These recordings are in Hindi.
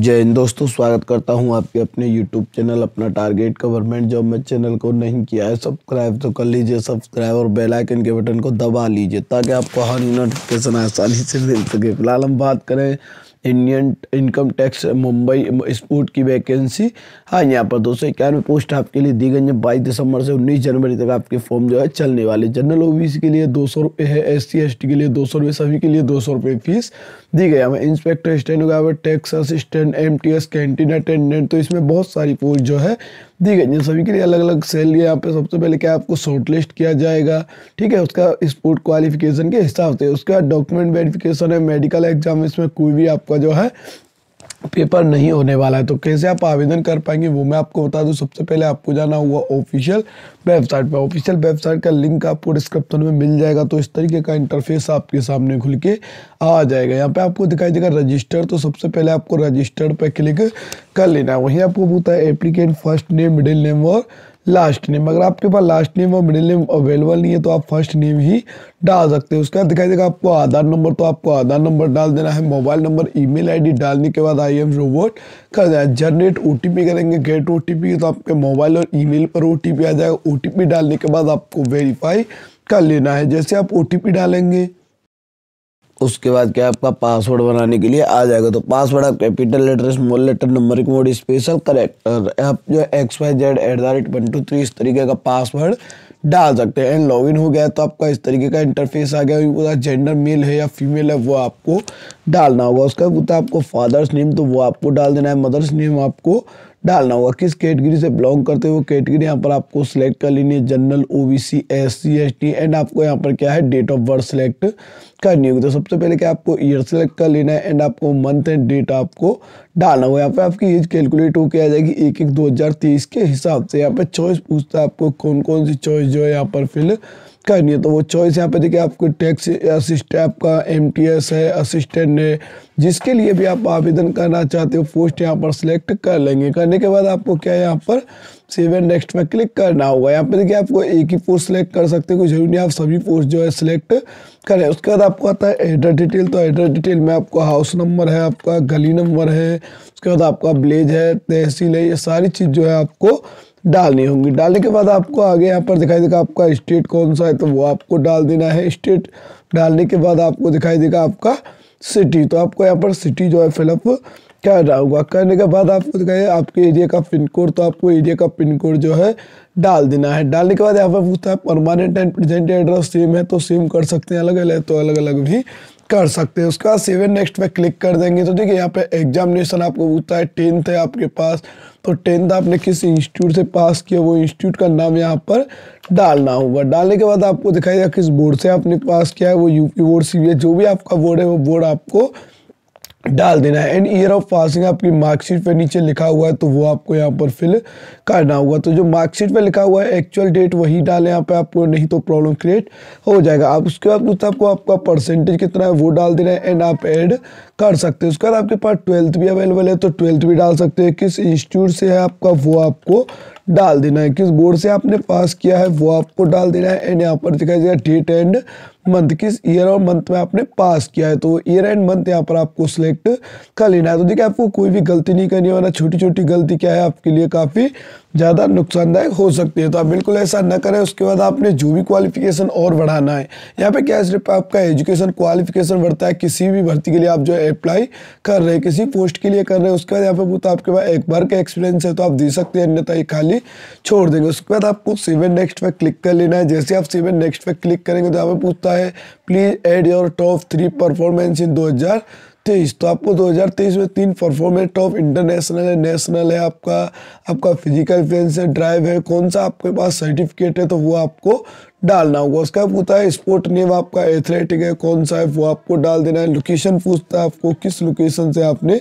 जय हिंद दोस्तों स्वागत करता हूं आपके अपने यूट्यूब चैनल अपना टारगेट गवर्नमेंट जॉब में चैनल को नहीं किया है सब्सक्राइब तो कर लीजिए सब्सक्राइब और बेल आइकन के बटन को दबा लीजिए ताकि आपको हर नोटिफिकेशन आसानी से मिल सके फिलहाल हम बात करें Indian income tax Mumbai sport की वैकेंसी हाँ यहाँ पर दोस्तों इक्यानवे पोस्ट आपके लिए दी गई है बाईस दिसंबर से उन्नीस जनवरी तक आपके फॉर्म जो है चलने वाले जनरल ओबीसी के लिए दो सौ रुपये है एस सी एस टी के लिए दो सौ रुपये सभी के लिए दो सौ रुपये फीस दी गई हमें inspector stand tax assistant M T S canteen attendant तो इसमें बहुत सारी पोस्ट जो है दी गई जिन सभी के लिए अलग अलग सेल यहाँ पे सबसे पहले क्या आपको शॉर्ट लिस्ट किया जाएगा ठीक है उसका स्पोर्ट क्वालिफिकेशन के हिसाब से उसके बाद डॉक्यूमेंट वेरिफिकेशन है मेडिकल एग्जाम इसमें कोई भी आपका जो है पेपर नहीं होने वाला है तो कैसे आप आवेदन कर पाएंगे वो मैं आपको बता दूं सबसे पहले आपको जाना होगा ऑफिशियल वेबसाइट पर ऑफिशियल वेबसाइट का लिंक आपको डिस्क्रिप्शन में मिल जाएगा तो इस तरीके का इंटरफेस आपके सामने खुल के आ जाएगा यहाँ पे आपको दिखाई देगा रजिस्टर तो सबसे पहले आपको रजिस्टर पर क्लिक कर लेना है वहीं आपको बोलता है applicant first name middle name और लास्ट नेम अगर आपके पास लास्ट नेम और मिडिल नेम अवेलेबल नहीं है तो आप फर्स्ट नेम ही डाल सकते हैं उसके बाद दिखाई देगा आपको आधार नंबर तो आपको आधार नंबर डाल देना है मोबाइल नंबर ईमेल आईडी डालने के बाद आई एम रोबोट कर देना है जनरेट ओ करेंगे गेट ओ तो आपके मोबाइल और ई पर ओ आ जाएगा ओ डालने के बाद आपको वेरीफाई कर लेना है जैसे आप ओ डालेंगे उसके बाद क्या आपका पासवर्ड बनाने के लिए आ जाएगा तो पासवर्ड आप capital letter small letter number की मोड स्पेशल करेक्टर आप जो X Y Z at the rate one two three इस तरीके का पासवर्ड डाल सकते हैं एंड लॉगिन हो गया तो आपका इस तरीके का इंटरफेस आ गया पूरा जेंडर मेल है या फीमेल है वो आपको डालना होगा उसका पूछता आपको फादर्स नेम तो वो आपको डाल देना है मदर्स नेम आपको डालना होगा किस कैटेगरी से बिलोंग करते वो कैटेगरी यहाँ पर आपको सिलेक्ट कर लेनी है general O B C S C S T and आपको यहाँ पर क्या है डेट ऑफ बर्थ सेलेक्ट करनी होगी तो सबसे पहले क्या आपको ईयर सेलेक्ट कर लेना है एंड आपको मंथ एंड डेट आपको डालना होगा यहाँ पर आपकी एज कैलकुलेट होकर आ जाएगी एक एक दो हज़ार तेईस के हिसाब से यहाँ पर चॉइस पूछता है आपको कौन कौन सी चॉइस जो है यहाँ पर फिल करनी है तो वो चॉइस यहाँ पे देखिए आपको टैक्स असिस्ट आपका एम है असिस्टेंट है जिसके लिए भी आप आवेदन करना चाहते हो पोस्ट यहाँ पर सिलेक्ट कर लेंगे करने के बाद आपको क्या है यहाँ पर सेवन नेक्स्ट में क्लिक करना होगा यहाँ पे देखिए आपको एक ही पोस्ट सेलेक्ट कर सकते हो जरूरी नहीं आप सभी पोस्ट जो है सिलेक्ट करें उसके बाद आपको आता है एड्रेस डिटेल तो एड्रेस डिटेल में आपका हाउस नंबर है आपका गली नंबर है उसके बाद आपका ब्लेज है तहसील है ये सारी चीज़ जो है आपको डालनी होंगी डालने के बाद आपको आगे यहाँ पर दिखाई देगा आपका स्टेट कौन सा है तो वो आपको डाल देना है स्टेट डालने के बाद आपको दिखाई देगा आपका सिटी तो आपको यहाँ पर सिटी जो है फिलअप करना होगा करने के बाद आपको दिखाई आपके एरिया का पिन कोड तो आपको एरिया का पिन कोड जो है डाल देना है डालने के बाद यहाँ पर पूछता है permanent and present address same है तो सेम कर सकते हैं अलग अलग तो अलग अलग भी कर सकते हैं उसके बाद सेवन नेक्स्ट पे क्लिक कर देंगे तो देखिए यहाँ पे एग्जामिनेशन आपको पूछता है टेंथ है आपके पास तो टेंथ आपने किस इंस्टीट्यूट से पास किया वो इंस्टीट्यूट का नाम यहाँ पर डालना होगा डालने के बाद आपको दिखाई देगा किस बोर्ड से आपने पास किया है वो यूपी बोर्ड सी जो भी आपका बोर्ड है वो बोर्ड आपको डाल देना है एंड ईयर ऑफ पासिंग आपकी मार्कशीट पे नीचे लिखा हुआ है तो वो आपको यहाँ पर फिल करना होगा तो जो मार्कशीट पे लिखा हुआ है एक्चुअल डेट वही डालें यहाँ पे आपको नहीं तो प्रॉब्लम क्रिएट हो जाएगा आप उसके बाद दोस्तों आपको आपका परसेंटेज कितना है वो डाल देना है एंड आप ऐड कर सकते हैं उसके बाद आपके पास ट्वेल्थ भी अवेलेबल है तो ट्वेल्थ भी डाल सकते हैं किस इंस्टीट्यूट से है आपका वो आपको डाल देना है किस बोर्ड से आपने पास किया है वो आपको डाल देना है एंड यहाँ पर दिखाई देगा डेट एंड मंथ किस ईयर और मंथ में आपने पास किया है तो ईयर एंड मंथ यहाँ पर आपको सिलेक्ट कर लेना है तो देखिए आपको कोई भी गलती नहीं करनी वरना छोटी छोटी गलती क्या है आपके लिए काफ़ी ज़्यादा नुकसानदायक हो सकती है तो आप बिल्कुल ऐसा ना करें उसके बाद आपने जो भी क्वालिफिकेशन और बढ़ाना है यहाँ पे क्या सिर्फ आपका एजुकेशन क्वालिफिकेशन बढ़ता है किसी भी भर्ती के लिए आप जो है अप्लाई कर रहे हैं किसी पोस्ट के लिए कर रहे हैं उसके बाद यहाँ पर तो आपके पास एक बार का एक्सपीरियंस है तो आप दे सकते हैं अन्यथा ये खाली छोड़ देंगे उसके बाद आपको सेवन नेक्स्ट पर क्लिक कर लेना है जैसे आप सेवन नेक्स्ट पर क्लिक करेंगे तो यहाँ पूछता है please add your top three performance in दो हज़ार तेईस तो आपको 2023 में तीन परफॉर्मेंस टॉप इंटरनेशनल है नेशनल है आपका आपका फिजिकल फेंस है ड्राइव है कौन सा आपके पास सर्टिफिकेट है तो वो आपको डालना होगा उसका पूछता है स्पोर्ट नेम आपका एथलेटिक है कौन सा है वो आपको डाल देना है लोकेशन पूछता है आपको किस लोकेशन से आपने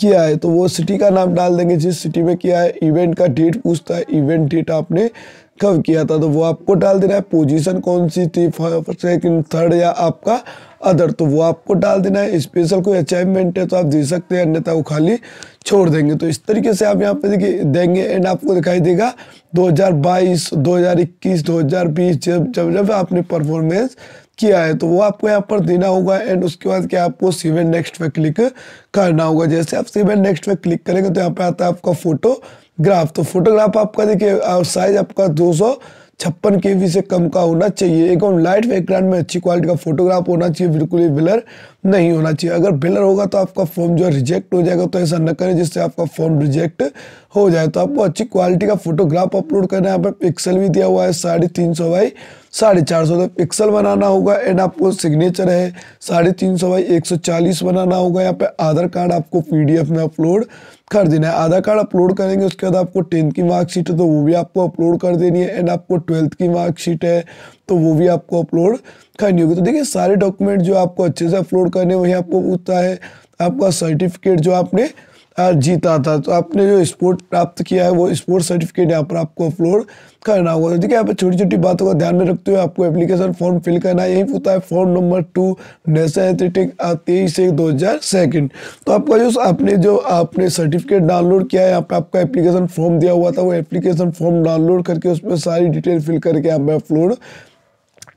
किया है तो वो सिटी का नाम डाल देंगे जिस सिटी में किया है इवेंट का डेट पूछता है इवेंट डेट आपने कब किया था तो वो आपको डाल देना है पोजीशन कौन सी थी सेकंड थर्ड या आपका अदर तो वो आपको डाल देना है स्पेशल कोई अचीवमेंट है तो आप दे सकते हैं अन्यथा वो खाली छोड़ देंगे तो इस तरीके से आप यहाँ पे देखिए देंगे एंड आपको दिखाई देगा 2022, 2021, 2020 जब जब जब आपने परफॉर्मेंस किया है तो वो आपको यहाँ पर देना होगा एंड उसके बाद क्या आपको सेव नेक्स्ट पे क्लिक करना होगा जैसे आप सेव नेक्स्ट पे क्लिक करेंगे तो यहाँ पे आता है आपका फोटोग्राफ तो फोटोग्राफ आपका देखिए साइज आपका दो छप्पन के से कम का होना चाहिए और लाइट बैकग्राउंड में अच्छी क्वालिटी का फोटोग्राफ होना चाहिए बिल्कुल ही बिलर नहीं होना चाहिए अगर बिलर होगा तो आपका फॉर्म जो है रिजेक्ट हो जाएगा तो ऐसा न करें जिससे आपका फॉर्म रिजेक्ट हो जाए तो आपको अच्छी क्वालिटी का फोटोग्राफ अपलोड करना है यहाँ पर पिक्सल भी दिया हुआ है साढ़े तीन सौ बाई साढ़े चार सौ तो पिक्सल बनाना होगा एंड आपको सिग्नेचर है साढ़े तीन सौ बाई एक सौ चालीस बनाना होगा यहाँ पे आधार कार्ड आपको पीडीएफ में अपलोड कर देना है आधार कार्ड अपलोड करेंगे उसके बाद आपको टेंथ की मार्कशीट है तो वो भी आपको अपलोड कर देनी है एंड आपको ट्वेल्थ की मार्कशीट है तो वो भी आपको अपलोड करनी होगी तो देखिए सारे डॉक्यूमेंट जो आपको अच्छे से अपलोड करने वही आपको पूछता है आपका सर्टिफिकेट जो आपने जीता था तो आपने जो स्पोर्ट प्राप्त किया है वो स्पोर्ट सर्टिफिकेट यहाँ पर आपको अपलोड करना होगा ठीक तो है यहाँ पर छोटी छोटी बातों का ध्यान में रखते हुए आपको एप्लीकेशन फॉर्म फिल करना है यही होता है form number two national athletic तेईस एक दो हज़ार सेकेंड तो आपका जो आपने जो आपने सर्टिफिकेट डाउनलोड किया है यहाँ पर आपका एप्लीकेशन फॉर्म दिया हुआ था वो एप्लीकेशन फॉर्म डाउनलोड करके उसमें सारी डिटेल फिल करके यहाँ पर अपलोड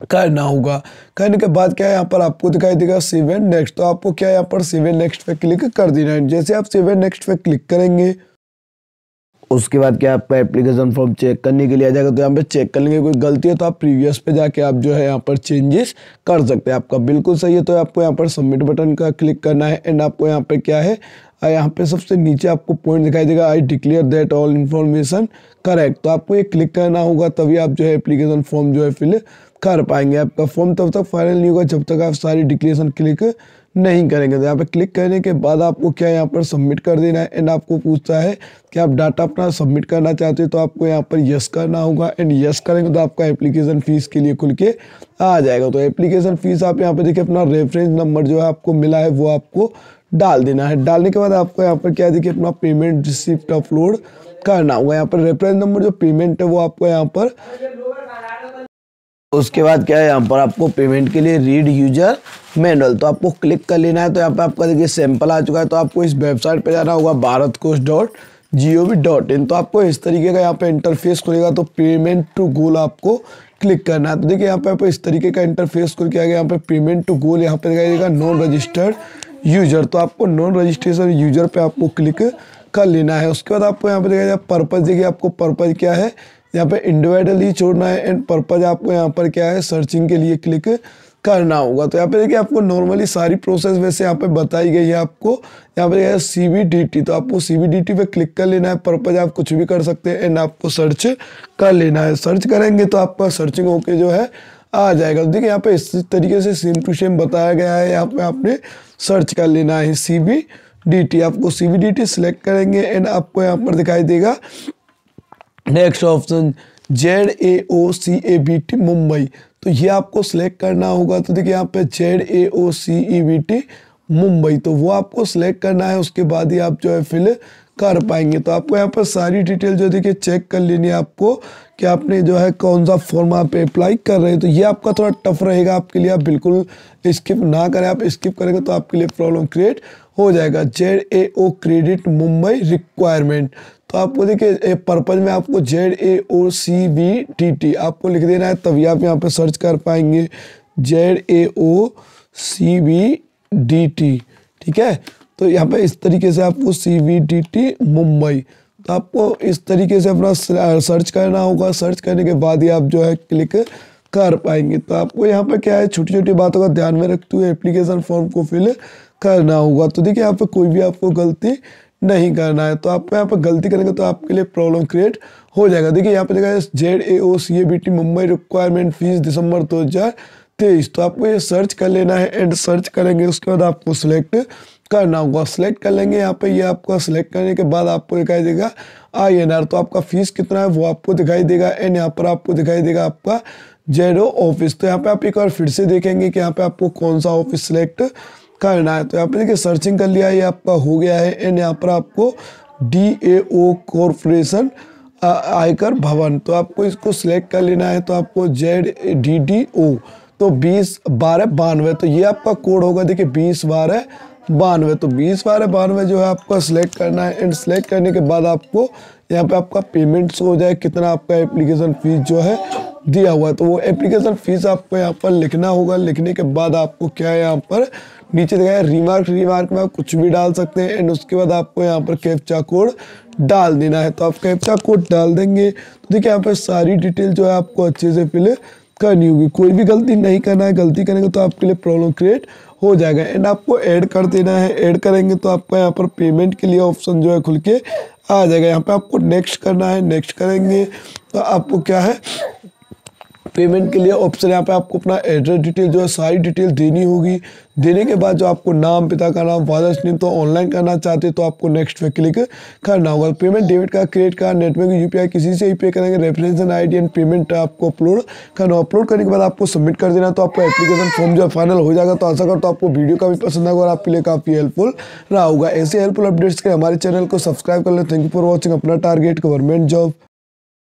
करना होगा करने के बाद क्या यहाँ पर आपको दिखाई देगा सेवन नेक्स्ट तो आपको क्या यहाँ पर सेवन नेक्स्ट पे क्लिक कर देना है जैसे आप सेवन नेक्स्ट पे क्लिक करेंगे उसके बाद क्या आपका एप्लीकेशन फॉर्म चेक करने के लिए आ जाएगा तो यहाँ पे चेक कर लेंगे कोई गलती है तो आप प्रीवियस पे जाके आप जो है यहाँ पर चेंजेस कर सकते हैं आपका बिल्कुल सही है तो आपको यहाँ पर सबमिट बटन का क्लिक करना है एंड आपको यहाँ पे क्या है यहाँ पे सबसे नीचे आपको पॉइंट दिखाई देगा I declare that all information correct तो आपको ये क्लिक करना होगा तभी आप जो है एप्लीकेशन फॉर्म जो है फिल कर पाएंगे आपका फॉर्म तब तक फाइनल नहीं होगा जब तक आप सारी डिक्लेरेशन क्लिक नहीं करेंगे तो यहाँ पर क्लिक करने के बाद आपको क्या यहाँ पर सबमिट कर देना है एंड आपको पूछता है कि आप डाटा अपना सबमिट करना चाहते हो तो आपको यहाँ पर यस करना होगा एंड यस करेंगे तो आपका एप्लीकेशन फ़ीस के लिए खुल के आ जाएगा तो एप्लीकेशन फ़ीस आप यहाँ पर देखिए अपना रेफरेंस नंबर जो है आपको मिला है वो आपको डाल देना है डालने के बाद आपको यहाँ पर क्या देखिए अपना पेमेंट रिसिप्ट अपलोड करना होगा यहाँ पर रेफरेंस नंबर जो पेमेंट है वो आपको यहाँ पर उसके बाद क्या है यहाँ पर आपको पेमेंट के लिए रीड यूजर मैनुअल तो आपको क्लिक कर लेना है तो यहाँ पर आपका देखिए सैंपल आ चुका है तो आपको इस वेबसाइट पर जाना होगा Bharat Kosh dot G O V dot in तो आपको इस तरीके का यहाँ पे इंटरफेस खुलेगा तो पेमेंट टू गोल आपको क्लिक करना है तो देखिए यहाँ पे आपको इस तरीके का इंटरफेस खुल के आ गया यहाँ पे पेमेंट टू गोल यहाँ पे दिखाई देगा नॉन रजिस्टर्ड यूजर तो आपको नॉन रजिस्ट्रेशन यूजर पे आपको क्लिक कर लेना है उसके बाद आपको यहाँ पे दिखाई पर्पज़ देखिए आपको पर्पज़ क्या है यहाँ पे इंडिविजुअली छोड़ना है एंड पर्पज आपको यहाँ पर क्या है सर्चिंग के लिए क्लिक करना होगा तो यहाँ पे देखिए आपको नॉर्मली सारी प्रोसेस वैसे यहाँ पे बताई गई है आपको यहाँ पे सी बी डी टी तो आपको सी बी डी टी पे क्लिक कर लेना है पर्पज आप कुछ भी कर सकते हैं एंड आपको सर्च कर लेना है सर्च करेंगे तो आपका सर्चिंग होके जो है आ जाएगा तो देखिए यहाँ पे इस तरीके से सेम टू सेम बताया गया है यहाँ पे आपने सर्च कर लेना है सी बी डी टी आपको C B D T select करेंगे एंड आपको यहाँ पर दिखाई देगा next option Z A O C A B T Mumbai तो ये आपको सिलेक्ट करना होगा तो देखिए यहाँ पे Z A O C E B T Mumbai तो वो आपको सिलेक्ट करना है उसके बाद ही आप जो है फिल कर पाएंगे तो आपको यहाँ पर सारी डिटेल जो देखिए चेक कर लेनी है आपको कि आपने जो है कौन सा फॉर्म आप अप्लाई कर रहे हैं तो ये आपका थोड़ा टफ रहेगा आपके लिए आप बिल्कुल स्किप ना करें आप स्किप करेंगे तो आपके लिए प्रॉब्लम क्रिएट हो जाएगा Z A O credit Mumbai requirement तो आपको देखिए पर्पज में आपको Z A O C B T T आपको लिख देना है तभी आप यहाँ पे सर्च कर पाएंगे Z A O C B D T ठीक है तो यहाँ पे इस तरीके से आपको C B D T Mumbai तो आपको इस तरीके से अपना सर्च करना होगा सर्च करने के बाद ही आप जो है क्लिक कर पाएंगे तो आपको यहाँ पे क्या है छोटी छोटी बातों का ध्यान में रखते हुए एप्लीकेशन फॉर्म को फिल करना होगा तो देखिए यहाँ पे कोई भी आपको गलती नहीं करना है तो आप यहाँ पर गलती करेंगे तो आपके लिए प्रॉब्लम क्रिएट हो जाएगा देखिए यहाँ पर देखा Z A O C A B T Mumbai requirement fees दिसंबर दो हज़ार तेईस तो आपको ये सर्च कर लेना है एंड सर्च करेंगे उसके बाद आपको सिलेक्ट करना होगा सिलेक्ट कर लेंगे यहाँ पे ये आपका सिलेक्ट करने के बाद आपको दिखाई देगा आई एन आर तो आपका फीस कितना है वो आपको दिखाई देगा एंड यहाँ पर आपको दिखाई देगा आपका ओ ऑफिस तो यहाँ पे आप एक बार फिर से देखेंगे कि यहाँ पे आपको कौन सा ऑफिस सिलेक्ट करना है तो यहाँ पर देखिए सर्चिंग कर लिया ये आपका हो गया है एंड यहाँ पर आपको डी ए ओ कॉरपोरेशन आयकर भवन तो आपको इसको सिलेक्ट कर लेना है तो आपको जेड डी डी ओ तो बीस बारह बानवे तो ये आपका कोड होगा देखिए बीस बारह बानवे तो बीस बारह बानवे जो है आपको सिलेक्ट करना है एंड सिलेक्ट करने के बाद आपको यहाँ पे आपका पेमेंट हो जाए कितना आपका एप्लीकेशन फ़ीस जो है दिया हुआ है तो वो एप्लीकेशन फ़ीस आपको यहाँ पर लिखना होगा लिखने के बाद आपको क्या है यहाँ पर नीचे दिखाया रिमार्क रिमार्क में आप कुछ भी डाल सकते हैं एंड उसके बाद आपको यहाँ पर कैप्चा कोड डाल देना है तो आप कैप्चा कोड डाल देंगे तो देखिए यहाँ पर सारी डिटेल जो है आपको अच्छे से फिल करनी होगी कोई भी गलती नहीं करना है गलती करेंगे तो आपके लिए प्रॉब्लम क्रिएट हो जाएगा एंड आपको ऐड कर देना है ऐड करेंगे तो आपका यहाँ पर पेमेंट के लिए ऑप्शन जो है खुल के आ जाएगा यहाँ पे आपको नेक्स्ट करना है नेक्स्ट करेंगे तो आपको क्या है पेमेंट के लिए ऑप्शन यहाँ पे आपको अपना एड्रेस डिटेल जो है सारी डिटेल देनी होगी देने के बाद जो आपको नाम पिता का नाम फादर्स नेम तो ऑनलाइन करना चाहते तो आपको नेक्स्ट पे क्लिक करना होगा payment debit card credit card net bank UPI किसी से ही पे करेंगे reference and I and payment आपको अपलोड करना अपलोड करने के बाद आपको सबमिट कर देना तो आपका एप्लीकेशन फॉर्म जो है फाइनल हो जाएगा तो आशा करता तो आपको वीडियो काफ़ी पसंद आएगा और आपके लिए काफ़ी हेल्पफुल रहा होगा ऐसे हेल्पफुल अपडेट्स के हमारे चैनल को सब्सक्राइब कर लें थैंक यू फॉर वॉचिंग अपना टारगेट गवर्नमेंट जॉब